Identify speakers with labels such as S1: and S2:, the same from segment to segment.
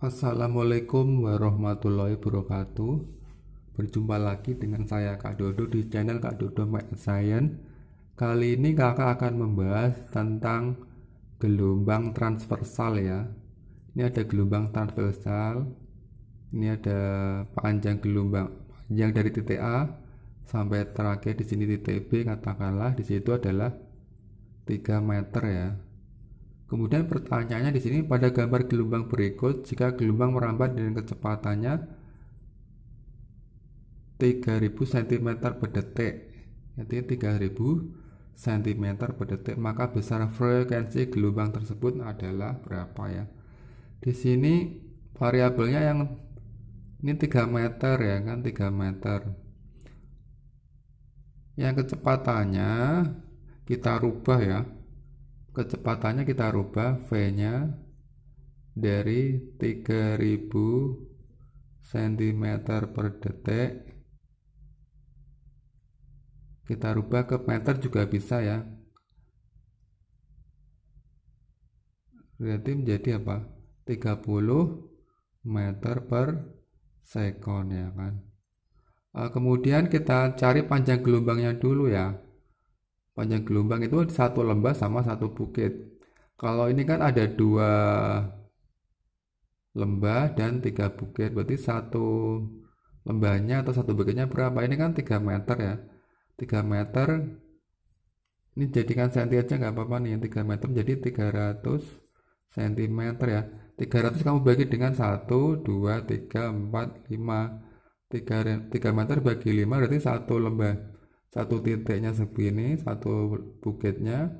S1: Assalamualaikum warahmatullahi wabarakatuh Berjumpa lagi dengan saya Kak Dodo di channel Kak Dodo My Science Kali ini kakak akan membahas tentang gelombang transversal ya Ini ada gelombang transversal Ini ada panjang gelombang panjang dari titik A sampai terakhir di sini titik B katakanlah di situ adalah 3 meter ya Kemudian pertanyaannya di sini pada gambar gelombang berikut, jika gelombang merambat dengan kecepatannya 3000 cm per detik, artinya 3000 cm per detik, maka besar frekuensi gelombang tersebut adalah berapa ya? Di sini variabelnya yang ini 3 meter ya kan 3 meter. Yang kecepatannya kita rubah ya kecepatannya kita rubah V-nya dari 3000 cm per detik kita rubah ke meter juga bisa ya berarti menjadi apa 30 meter per second ya kan eh, kemudian kita cari panjang gelombangnya dulu ya panjang gelombang itu satu lembah sama satu bukit. Kalau ini kan ada dua lembah dan tiga bukit. Berarti satu lembahnya atau satu bukitnya berapa? Ini kan 3 meter ya. 3 meter ini jadikan senti aja nggak apa-apa nih yang 3 meter jadi 300 cm ya 300 kamu bagi dengan 1 2 3 4 5 3, 3 meter bagi 5 berarti 1 lembah satu titiknya segini satu bukitnya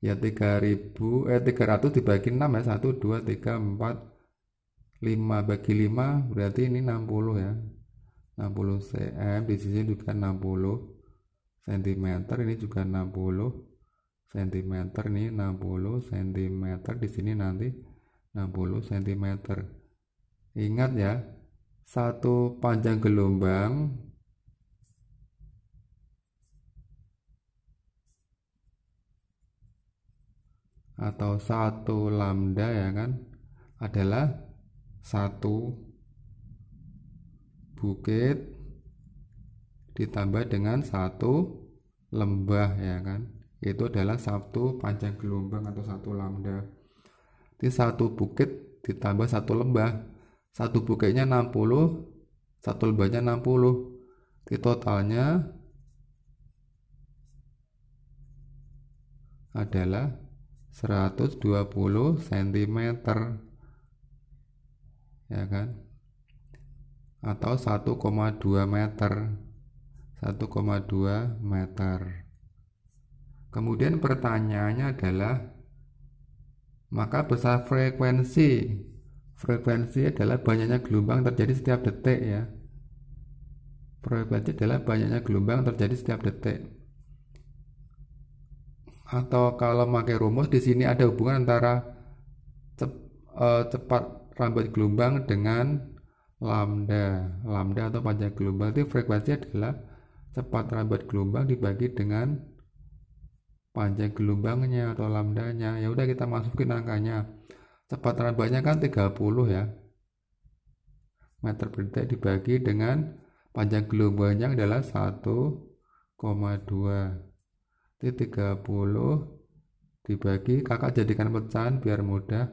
S1: ya 3000 eh 300 dibagi 6 ya 1 2 3 4 5 bagi 5 berarti ini 60 ya 60 cm di sini juga 60 cm ini juga 60 cm ini 60 cm di sini nanti 60 cm ingat ya satu panjang gelombang atau satu lambda ya kan adalah satu bukit ditambah dengan satu lembah ya kan itu adalah satu panjang gelombang atau satu lambda di satu bukit ditambah satu lembah satu bukitnya 60 satu lembahnya 60 di totalnya adalah 120 cm ya kan atau 1,2 meter 1,2 meter kemudian pertanyaannya adalah maka besar frekuensi frekuensi adalah banyaknya gelombang terjadi setiap detik ya frekuensi adalah banyaknya gelombang terjadi setiap detik atau kalau pakai rumus di sini ada hubungan antara cep, uh, cepat rambut gelombang dengan lambda. Lambda atau panjang gelombang itu frekuensinya adalah cepat rambut gelombang dibagi dengan panjang gelombangnya atau lambdanya. Ya udah kita masukin angkanya. Cepat rambutnya kan 30 ya. Meter per detik dibagi dengan panjang gelombangnya adalah 1,2 t 30 dibagi kakak jadikan pecahan biar mudah.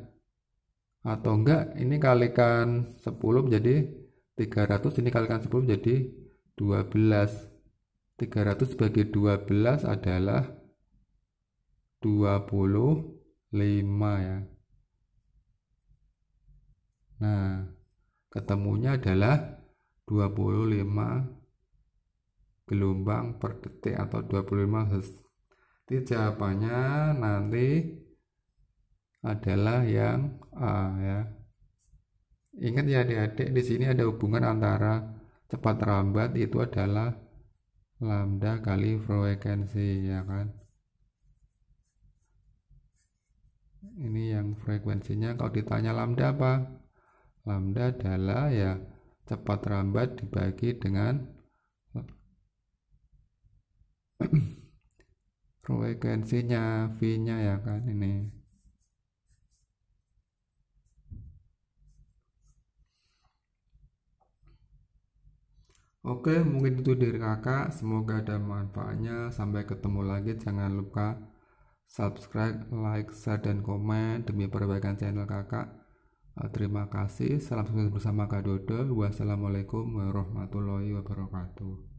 S1: Atau enggak ini kalikan 10 menjadi 300 ini kalikan 10 menjadi 12. 300 bagi 12 adalah 25 ya. Nah, ketemunya adalah 25 gelombang per detik atau 25 hertz jadi jawabannya nanti adalah yang A ya. Ingat ya adik-adik di sini ada hubungan antara cepat rambat itu adalah lambda kali frekuensi ya kan. Ini yang frekuensinya kalau ditanya lambda apa? Lambda adalah ya cepat rambat dibagi dengan frekuensinya V-nya ya kan ini Oke, mungkin itu dari kakak. Semoga ada manfaatnya. Sampai ketemu lagi. Jangan lupa subscribe, like, share, dan komen demi perbaikan channel kakak. Eh, terima kasih. Salam sukses bersama Kak Dodo. Wassalamualaikum warahmatullahi wabarakatuh.